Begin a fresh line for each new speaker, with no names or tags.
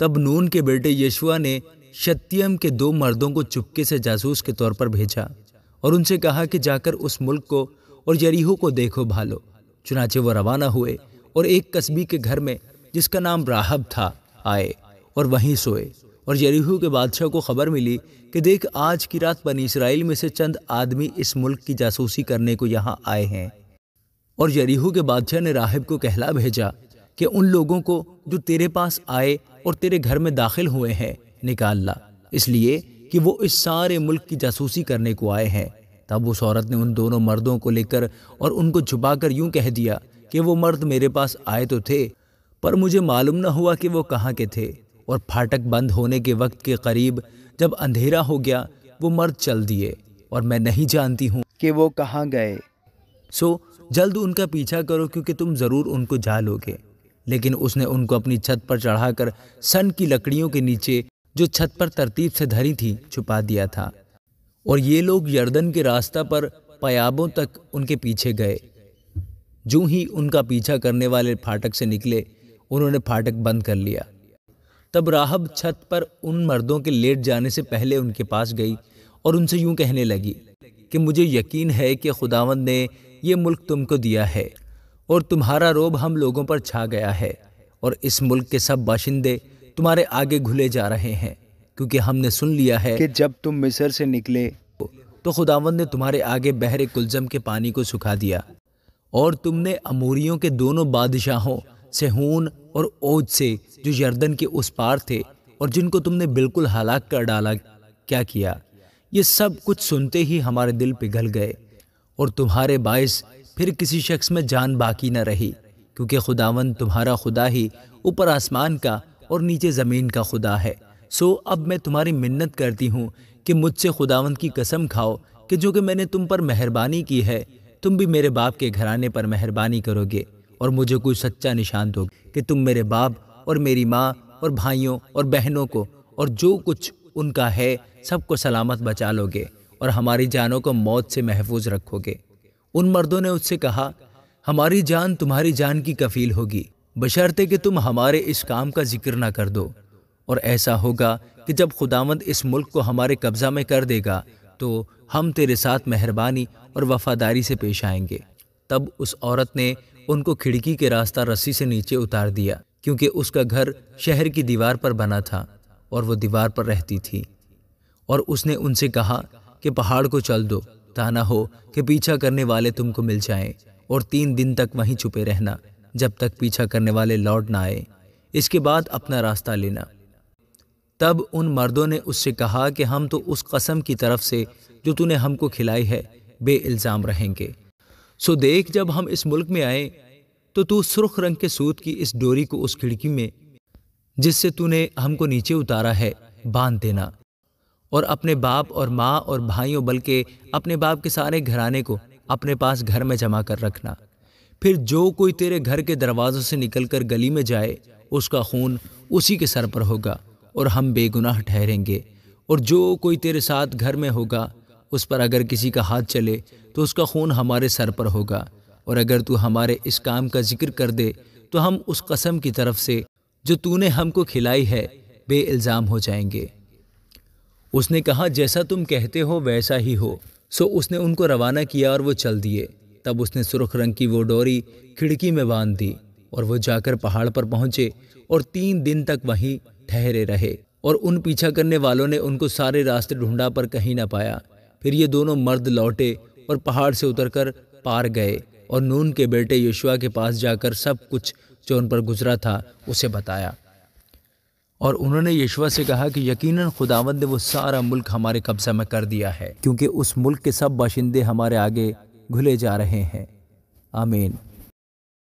तब नून के बेटे यशुआ ने शत्यम के दो मर्दों को चुपके से जासूस के तौर पर भेजा और उनसे कहा कि जाकर उस मुल्क को और यरीहो को देखो भालो चुनाचे वो रवाना हुए और एक कस्बी के घर में जिसका नाम राहब था आए और वहीं सोए और यरीहू के बादशाह को खबर मिली कि देख आज की रात बनी इसराइल में से चंद आदमी इस मुल्क की जासूसी करने को यहाँ आए हैं और यरीहू के बादशाह ने राहिब को कहला भेजा कि उन लोगों को जो तेरे पास आए और तेरे घर में दाखिल हुए हैं निकाल ला इसलिए कि वो इस सारे मुल्क की जासूसी करने को आए हैं तब उस औरत ने उन दोनों मर्दों को लेकर और उनको छुपा कर यूं कह दिया कि वो मर्द मेरे पास आए तो थे पर मुझे मालूम न हुआ कि वो कहाँ के थे और फाटक बंद होने के वक्त के करीब जब अंधेरा हो गया वो मर्द चल दिए और मैं नहीं जानती हूँ कि वो कहाँ गए सो जल्द उनका पीछा करो क्योंकि तुम ज़रूर उनको जा लोगे लेकिन उसने उनको अपनी छत पर चढ़ाकर सन की लकड़ियों के नीचे जो छत पर तरतीब से धरी थी छुपा दिया था और ये लोग यर्दन के रास्ता पर पयाबों तक उनके पीछे गए जू ही उनका पीछा करने वाले फाटक से निकले उन्होंने फाटक बंद कर लिया तब राहब छत पर उन मर्दों के लेट जाने से पहले उनके पास गई और उनसे यूं कहने लगी कि मुझे यकीन है कि खुदावंद ने यह मुल्क तुमको दिया है और तुम्हारा रोब हम लोगों पर छा गया है और इस मुल्क के सब बाशिंदे तुम्हारे आगे घुले जा रहे हैं क्योंकि हमने सुन लिया है कि जब तुम मिस्र से निकले तो खुदावंद ने तुम्हारे आगे बहरे कुलजम के पानी को सुखा दिया और तुमने अमूरियों के दोनों बादशाहों सेहून और ओज से जो यर्दन के उस पार थे और जिनको तुमने बिल्कुल हलाक कर डाला क्या किया ये सब कुछ सुनते ही हमारे दिल पिघल गए और तुम्हारे बायस फिर किसी शख्स में जान बाकी न रही क्योंकि खुदावन तुम्हारा खुदा ही ऊपर आसमान का और नीचे ज़मीन का खुदा है सो अब मैं तुम्हारी मिन्नत करती हूँ कि मुझसे खुदावन की कसम खाओ कि जो कि मैंने तुम पर मेहरबानी की है तुम भी मेरे बाप के घराने पर मेहरबानी करोगे और मुझे कोई सच्चा निशान दोगे कि तुम मेरे बाप और मेरी माँ और भाइयों और बहनों को और जो कुछ उनका है सबको सलामत बचा लोगे और हमारी जानों को मौत से महफूज रखोगे उन मर्दों ने उससे कहा हमारी जान तुम्हारी जान की कफील होगी बशर्ते कि तुम हमारे इस काम का जिक्र ना कर दो और ऐसा होगा कि जब खुदामद इस मुल्क को हमारे कब्ज़ा में कर देगा तो हम तेरे साथ मेहरबानी और वफादारी से पेश आएंगे तब उस औरत ने उनको खिड़की के रास्ता रस्सी से नीचे उतार दिया क्योंकि उसका घर शहर की दीवार पर बना था और वो दीवार पर रहती थी और उसने उनसे कहा कि पहाड़ को चल दो ताना हो कि पीछा करने वाले तुमको मिल जाएं और तीन दिन तक वहीं छुपे रहना जब तक पीछा करने वाले लौट ना आए इसके बाद अपना रास्ता लेना तब उन मर्दों ने उससे कहा कि हम तो उस कसम की तरफ से जो तूने हमको खिलाई है बे इल्ज़ाम रहेंगे सो देख जब हम इस मुल्क में आए तो तू सुर्ख रंग के सूत की इस डोरी को उस खिड़की में जिससे तूने हमको नीचे उतारा है बांध देना और अपने बाप और माँ और भाइयों बल्कि अपने बाप के सारे घराने को अपने पास घर में जमा कर रखना फिर जो कोई तेरे घर के दरवाज़ों से निकलकर गली में जाए उसका खून उसी के सर पर होगा और हम बेगुनाह ठहरेंगे और जो कोई तेरे साथ घर में होगा उस पर अगर किसी का हाथ चले तो उसका खून हमारे सर पर होगा और अगर तू हमारे इस काम का जिक्र कर दे तो हम उस कसम की तरफ से जो तूने हमको खिलाई है बे इल्ज़ाम हो जाएंगे उसने कहा जैसा तुम कहते हो वैसा ही हो सो उसने उनको रवाना किया और वो चल दिए तब उसने सुरख रंग की वो डोरी खिड़की में बांध दी और वो जाकर पहाड़ पर पहुंचे और तीन दिन तक वहीं ठहरे रहे और उन पीछा करने वालों ने उनको सारे रास्ते ढूंढा पर कहीं ना पाया फिर ये दोनों मर्द लौटे और पहाड़ से उतरकर पार गए और नून के बेटे यशुआ के पास जाकर सब कुछ जो उन पर गुजरा था उसे बताया और उन्होंने यशवा से कहा कि यकीनन खुदावंद ने वो सारा मुल्क हमारे कब्ज़े में कर दिया है क्योंकि उस मुल्क के सब बाशिंदे हमारे आगे घुले जा रहे हैं आमीन